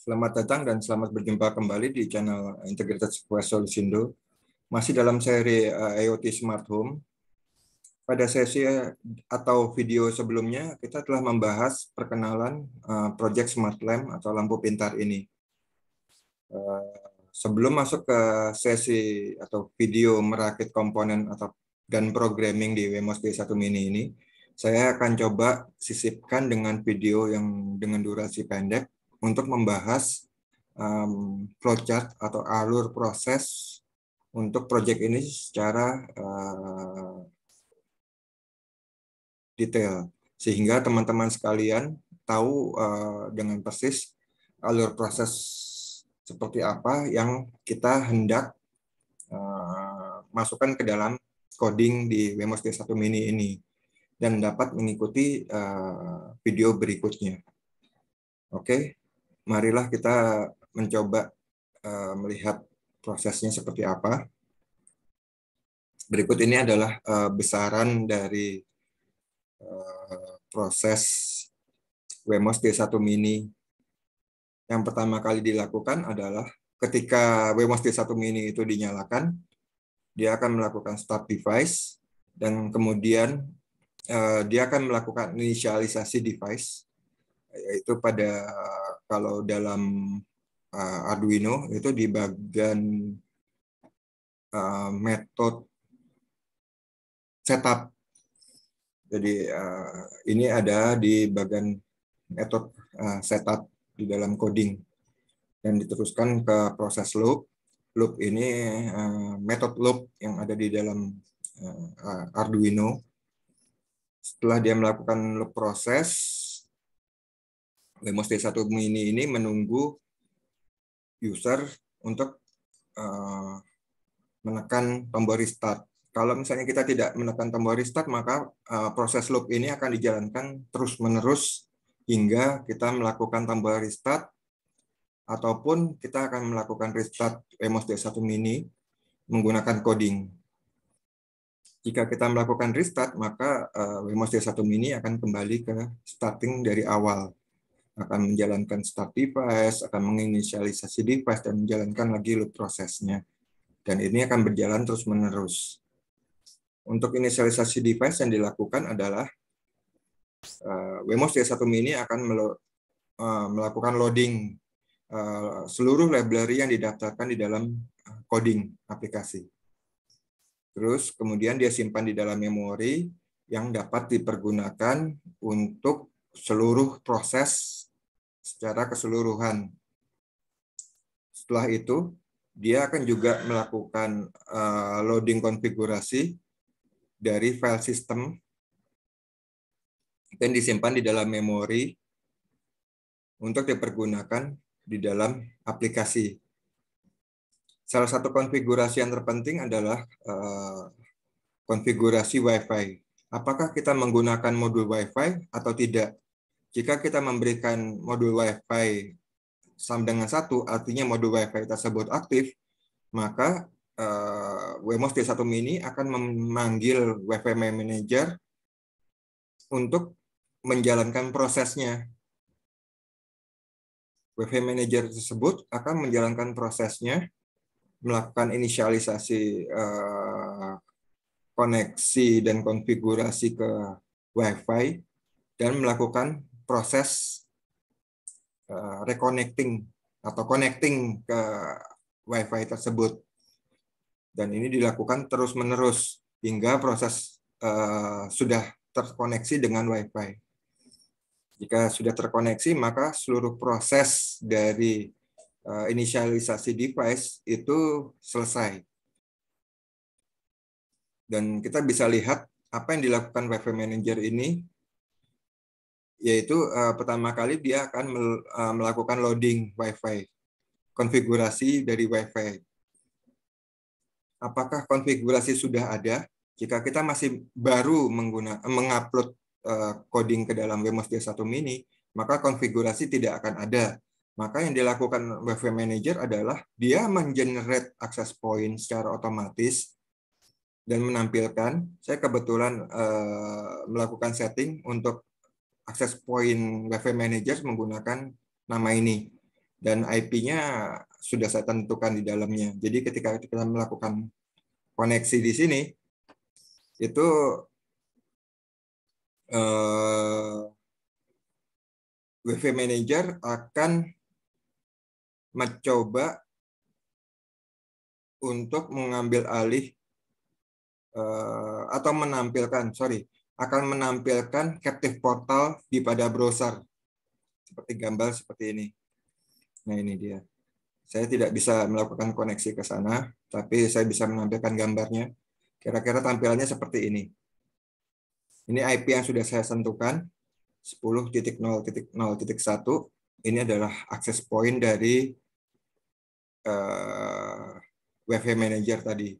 Selamat datang dan selamat berjumpa kembali di channel Integrated Integritas Solusindo. Masih dalam seri eh, IoT Smart Home. Pada sesi eh, atau video sebelumnya, kita telah membahas perkenalan eh, Project Smart Lamp atau lampu pintar ini. Sebelum masuk ke sesi atau video merakit komponen atau dan programming di Wemos d 1 Mini ini, saya akan coba sisipkan dengan video yang dengan durasi pendek untuk membahas um, flowchart atau alur proses untuk proyek ini secara uh, detail sehingga teman-teman sekalian tahu uh, dengan persis alur proses seperti apa yang kita hendak uh, masukkan ke dalam coding di Wemos T1 Mini ini dan dapat mengikuti uh, video berikutnya. Oke, okay? marilah kita mencoba uh, melihat prosesnya seperti apa. Berikut ini adalah uh, besaran dari uh, proses WMOS D1 Mini. Yang pertama kali dilakukan adalah ketika WMOS D1 Mini itu dinyalakan, dia akan melakukan start device, dan kemudian uh, dia akan melakukan inisialisasi device, yaitu pada kalau dalam uh, Arduino itu di bagian uh, eh, metode setup. Jadi uh, ini ada di bagian metode uh, setup di dalam coding dan diteruskan ke proses loop. Loop ini uh, metode loop yang ada di dalam uh, Arduino. Setelah dia melakukan loop proses, Wemos D 1 Mini ini menunggu user untuk eh, menekan tombol restart. Kalau misalnya kita tidak menekan tombol restart, maka eh, proses loop ini akan dijalankan terus-menerus hingga kita melakukan tombol restart ataupun kita akan melakukan restart Wemos D1 Mini menggunakan coding. Jika kita melakukan restart, maka Wemos eh, D1 Mini akan kembali ke starting dari awal akan menjalankan start device, akan menginisialisasi device, dan menjalankan lagi loop prosesnya. Dan ini akan berjalan terus-menerus. Untuk inisialisasi device yang dilakukan adalah uh, Wemos satu 1 Mini akan melo, uh, melakukan loading uh, seluruh library yang didaftarkan di dalam coding aplikasi. Terus kemudian dia simpan di dalam memori yang dapat dipergunakan untuk seluruh proses secara keseluruhan. Setelah itu, dia akan juga melakukan eh, loading konfigurasi dari file system dan disimpan di dalam memori untuk dipergunakan di dalam aplikasi. Salah satu konfigurasi yang terpenting adalah eh, konfigurasi Wi-Fi. Apakah kita menggunakan modul Wi-Fi atau tidak? Jika kita memberikan modul WiFi sama dengan satu, artinya modul WiFi tersebut aktif, maka uh, eh, WMOS D1 Mini akan memanggil WiFi Manager untuk menjalankan prosesnya. WiFi Manager tersebut akan menjalankan prosesnya, melakukan inisialisasi uh, koneksi dan konfigurasi ke WiFi, dan melakukan proses uh, reconnecting atau connecting ke WiFi tersebut. Dan ini dilakukan terus-menerus hingga proses uh, sudah terkoneksi dengan WiFi. Jika sudah terkoneksi, maka seluruh proses dari uh, inisialisasi device itu selesai. Dan kita bisa lihat apa yang dilakukan WiFi Manager ini yaitu uh, pertama kali dia akan mel, uh, melakukan loading WiFi, konfigurasi dari WiFi. Apakah konfigurasi sudah ada? Jika kita masih baru menggunakan mengupload uh, coding ke dalam WeMos D1 Mini, maka konfigurasi tidak akan ada. Maka yang dilakukan WiFi Manager adalah dia mengenerate access point secara otomatis dan menampilkan. Saya kebetulan uh, melakukan setting untuk access point WiFi managers menggunakan nama ini dan IP-nya sudah saya tentukan di dalamnya. Jadi ketika kita melakukan koneksi di sini itu eh, WiFi manager akan mencoba untuk mengambil alih eh, atau menampilkan, sorry, akan menampilkan captive portal di pada browser seperti gambar seperti ini. Nah, ini dia. Saya tidak bisa melakukan koneksi ke sana, tapi saya bisa menampilkan gambarnya. Kira-kira tampilannya seperti ini. Ini IP yang sudah saya sentuhkan 10.0.0.1. Ini adalah akses point dari uh, eh, WiFi manager tadi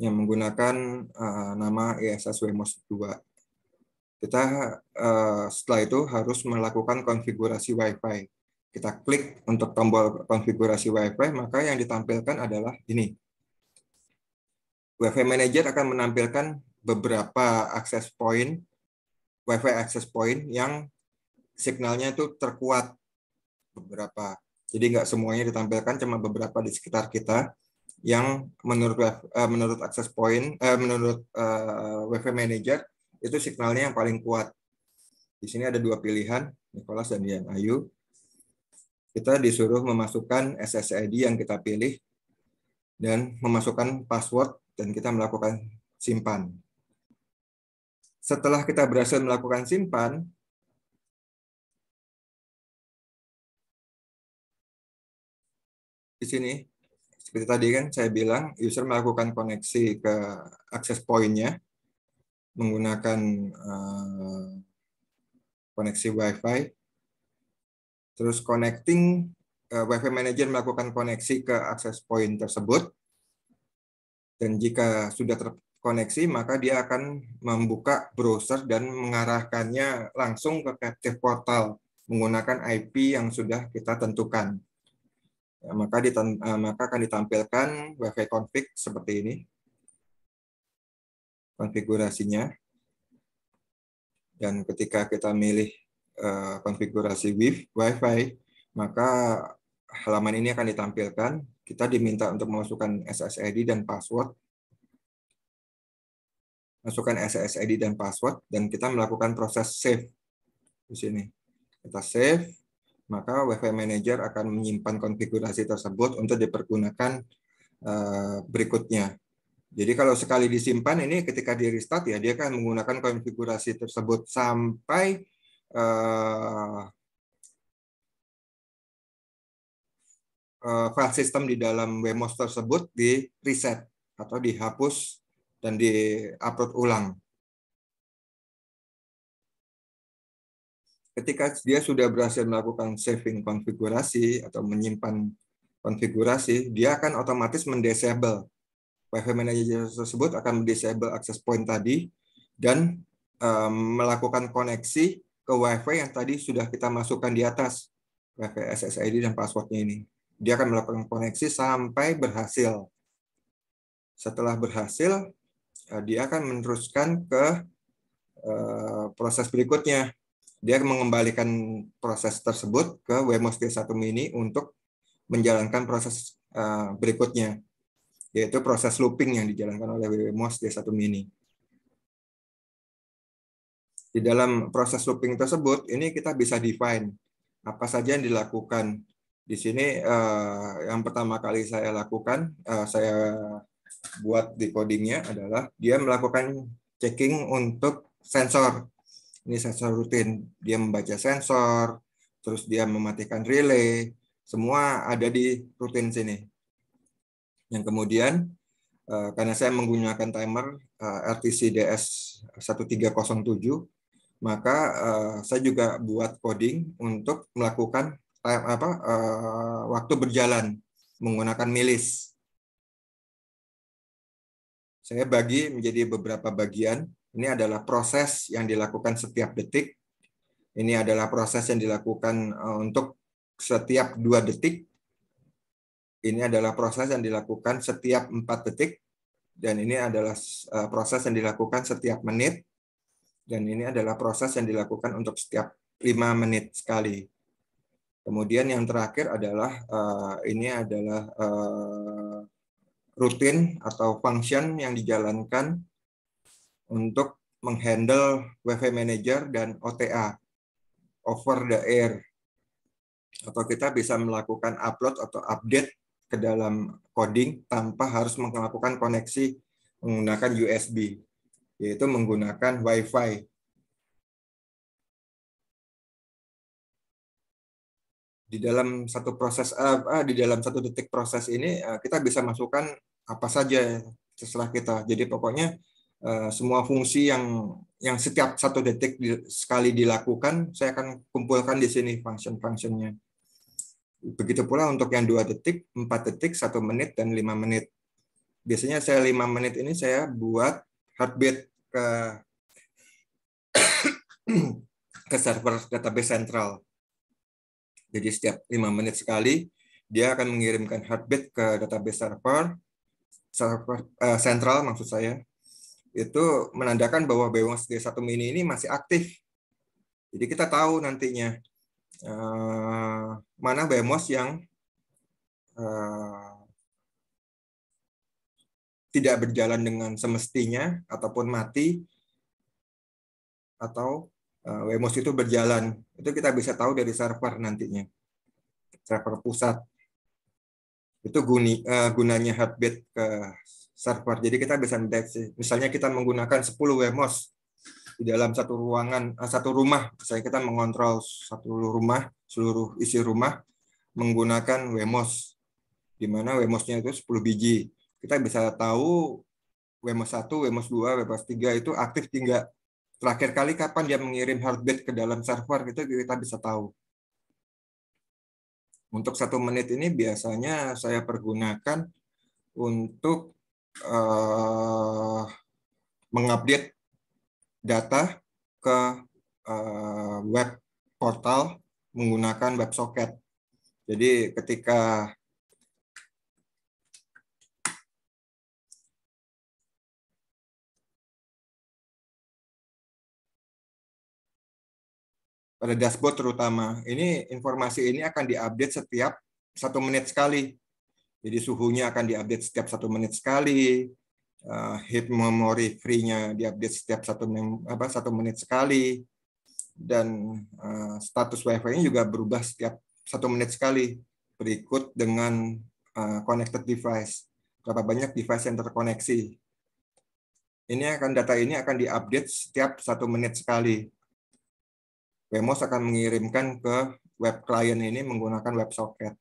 yang menggunakan uh, nama ESS WMOS 2. Kita uh, setelah itu harus melakukan konfigurasi WiFi. Kita klik untuk tombol konfigurasi WiFi, maka yang ditampilkan adalah ini. WiFi Manager akan menampilkan beberapa access point, WiFi access point yang signalnya itu terkuat beberapa. Jadi nggak semuanya ditampilkan, cuma beberapa di sekitar kita yang menurut uh, menurut access point uh, eh, menurut uh, eh, WiFi manager itu signalnya yang paling kuat. Di sini ada dua pilihan, Nicholas dan Dian Ayu. Kita disuruh memasukkan SSID yang kita pilih dan memasukkan password dan kita melakukan simpan. Setelah kita berhasil melakukan simpan, di sini seperti tadi kan saya bilang, user melakukan koneksi ke akses pointnya menggunakan uh, koneksi WiFi. Terus connecting, uh, WiFi manager melakukan koneksi ke access point tersebut. Dan jika sudah terkoneksi, maka dia akan membuka browser dan mengarahkannya langsung ke captive portal menggunakan IP yang sudah kita tentukan. Ya, maka, uh, maka akan ditampilkan WiFi config seperti ini. Konfigurasinya. Dan ketika kita milih uh, konfigurasi WiFi, maka halaman ini akan ditampilkan. Kita diminta untuk memasukkan SSID dan password. Masukkan SSID dan password, dan kita melakukan proses save di sini. Kita save, maka WiFi Manager akan menyimpan konfigurasi tersebut untuk dipergunakan eh, berikutnya. Jadi kalau sekali disimpan ini ketika di restart ya dia akan menggunakan konfigurasi tersebut sampai uh, uh, file system di dalam WMOS tersebut di reset atau dihapus dan di upload ulang. ketika dia sudah berhasil melakukan saving konfigurasi atau menyimpan konfigurasi, dia akan otomatis mendisable Wi-Fi manager tersebut akan mendisable access point tadi dan um, melakukan koneksi ke Wi-Fi yang tadi sudah kita masukkan di atas Wi-Fi SSID dan passwordnya ini. Dia akan melakukan koneksi sampai berhasil. Setelah berhasil, eh, dia akan meneruskan ke eh, proses berikutnya dia mengembalikan proses tersebut ke WeMos D1 Mini untuk menjalankan proses uh, berikutnya, yaitu proses looping yang dijalankan oleh WeMos D1 Mini. Di dalam proses looping tersebut, ini kita bisa define apa saja yang dilakukan. Di sini eh, yang pertama kali saya lakukan, eh, saya buat decodingnya adalah dia melakukan checking untuk sensor ini sensor rutin dia membaca sensor terus dia mematikan relay semua ada di rutin sini yang kemudian eh, karena saya menggunakan timer RTC DS 1307 maka eh, saya juga buat coding untuk melakukan time, apa eh, waktu berjalan menggunakan milis saya bagi menjadi beberapa bagian ini adalah proses yang dilakukan setiap detik. Ini adalah proses yang dilakukan eh, untuk setiap dua detik. Ini adalah proses yang dilakukan setiap empat detik. Dan ini adalah eh, proses yang dilakukan setiap menit. Dan ini adalah proses yang dilakukan untuk setiap lima menit sekali. Kemudian yang terakhir adalah eh, ini adalah rutin atau function yang dijalankan untuk menghandle WiFi Manager dan OTA over the air atau kita bisa melakukan upload atau update ke dalam coding tanpa harus melakukan koneksi menggunakan USB yaitu menggunakan WiFi. Di dalam satu proses uh, di dalam satu detik proses ini uh, kita bisa masukkan apa saja setelah kita. Jadi pokoknya Eh, semua fungsi yang yang setiap satu detik di, sekali dilakukan, saya akan kumpulkan di sini function-functionnya. Begitu pula untuk yang dua detik, empat detik, satu menit, dan lima menit. Biasanya saya lima menit ini saya buat heartbeat ke ke server database central. Jadi setiap lima menit sekali dia akan mengirimkan heartbeat ke database server, server uh, maksud saya itu menandakan bahwa bemos D1 mini ini masih aktif. Jadi kita tahu nantinya uh, mana BMOS yang uh, tidak berjalan dengan semestinya ataupun mati atau uh, eh, BMOS itu berjalan. Itu kita bisa tahu dari server nantinya. Server pusat. Itu guni, uh, gunanya heartbeat ke server. Jadi kita bisa mendeteksi. Misalnya kita menggunakan 10 WMOS di dalam satu ruangan, eh, satu rumah. Misalnya kita mengontrol satu rumah, seluruh isi rumah menggunakan WMOS. Di mana WMOS-nya itu 10 biji. Kita bisa tahu WMOS 1, WMOS 2, WMOS 3 itu aktif tinggal Terakhir kali kapan dia mengirim heartbeat ke dalam server, itu kita bisa tahu. Untuk satu menit ini biasanya saya pergunakan untuk uh, mengupdate data ke uh, web portal menggunakan WebSocket. Jadi ketika pada dashboard terutama, ini informasi ini akan diupdate setiap satu menit sekali. Jadi suhunya akan diupdate setiap satu menit sekali, uh, heat memory free-nya diupdate setiap satu apa satu menit sekali, dan uh, status wifi-nya juga berubah setiap satu menit sekali berikut dengan uh, connected device berapa banyak device yang terkoneksi. Ini akan data ini akan diupdate setiap satu menit sekali. Wemos akan mengirimkan ke web client ini menggunakan web socket.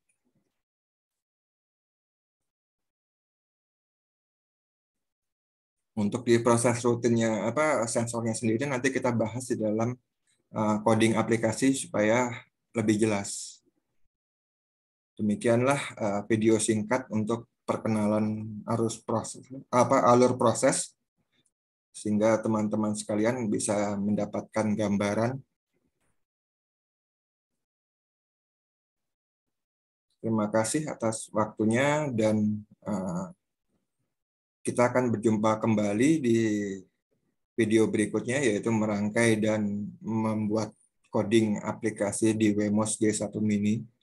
Untuk di proses rutinnya apa sensornya sendiri nanti kita bahas di dalam eh, coding aplikasi supaya lebih jelas. Demikianlah eh, video singkat untuk perkenalan arus proses apa alur proses sehingga teman-teman sekalian bisa mendapatkan gambaran Terima kasih atas waktunya dan eh, kita akan berjumpa kembali di video berikutnya yaitu merangkai dan membuat coding aplikasi di Wemos G1 Mini.